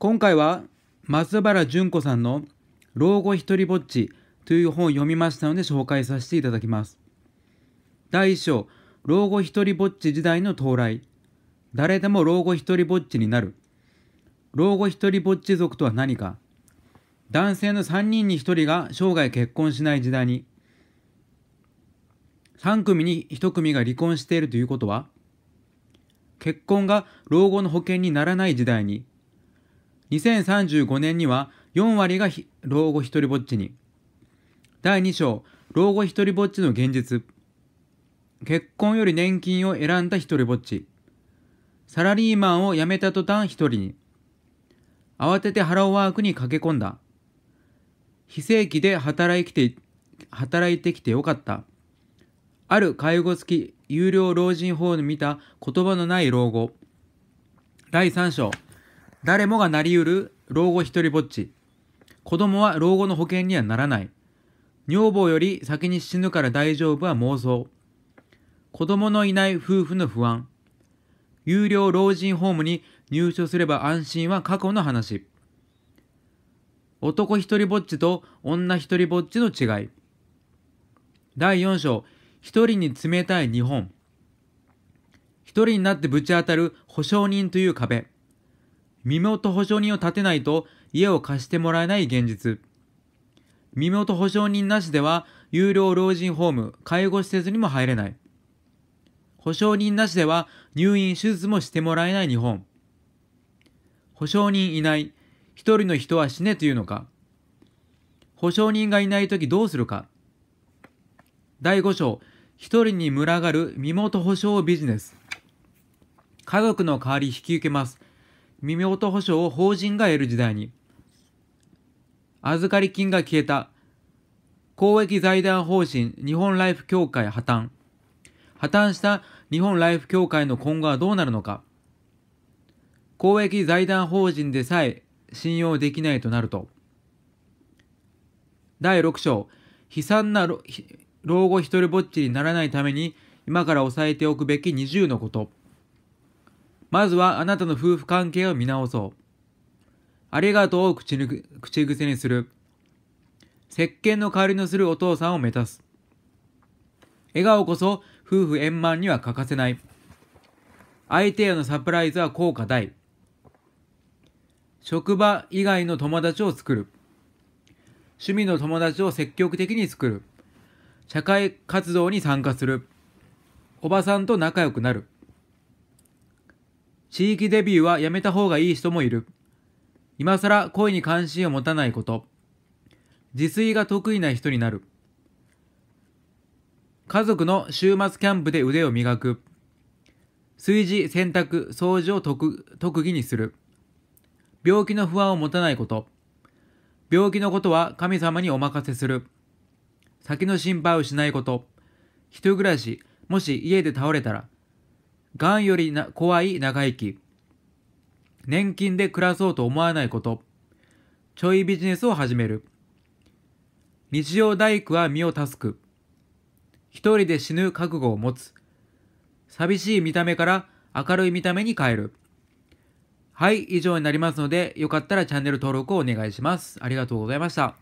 今回は松原純子さんの「老後ひとりぼっち」という本を読みましたので紹介させていただきます。第1章「老後ひとりぼっち時代の到来」「誰でも老後ひとりぼっちになる」「老後ひとりぼっち族とは何か」男性の3人に1人が生涯結婚しない時代に3組に1組が離婚しているということは結婚が老後の保険にならない時代に2035年には4割が老後一人ぼっちに。第2章、老後一人ぼっちの現実。結婚より年金を選んだ一人ぼっち。サラリーマンを辞めた途端一人に。慌ててハローワークに駆け込んだ。非正規で働いて働いてきてよかった。ある介護付き有料老人ホーム見た言葉のない老後。第3章。誰もがなりうる老後一人ぼっち。子供は老後の保険にはならない。女房より先に死ぬから大丈夫は妄想。子供のいない夫婦の不安。有料老人ホームに入所すれば安心は過去の話。男一人ぼっちと女一人ぼっちの違い。第4章、一人に冷たい日本。一人になってぶち当たる保証人という壁。身元保証人を立てないと家を貸してもらえない現実。身元保証人なしでは有料老人ホーム、介護施設にも入れない。保証人なしでは入院、手術もしてもらえない日本。保証人いない。一人の人は死ねというのか。保証人がいないときどうするか。第5章、一人に群がる身元保証ビジネス。家族の代わり引き受けます。耳元保証を法人が得る時代に、預かり金が消えた、公益財団法人日本ライフ協会破綻、破綻した日本ライフ協会の今後はどうなるのか、公益財団法人でさえ信用できないとなると、第6章、悲惨な老後一人ぼっちにならないために、今から押さえておくべき20のこと。まずはあなたの夫婦関係を見直そう。ありがとうを口口癖にする。石鹸の代わりのするお父さんを目指す。笑顔こそ夫婦円満には欠かせない。相手へのサプライズは効果大。職場以外の友達を作る。趣味の友達を積極的に作る。社会活動に参加する。おばさんと仲良くなる。地域デビューはやめた方がいい人もいる。今更恋に関心を持たないこと。自炊が得意な人になる。家族の週末キャンプで腕を磨く。炊事、洗濯、掃除を特特技にする。病気の不安を持たないこと。病気のことは神様にお任せする。先の心配をしないこと。一人暮らし、もし家で倒れたら、がんよりな怖い長生き。年金で暮らそうと思わないこと。ちょいビジネスを始める。日曜大工は身を助く。一人で死ぬ覚悟を持つ。寂しい見た目から明るい見た目に変える。はい、以上になりますので、よかったらチャンネル登録をお願いします。ありがとうございました。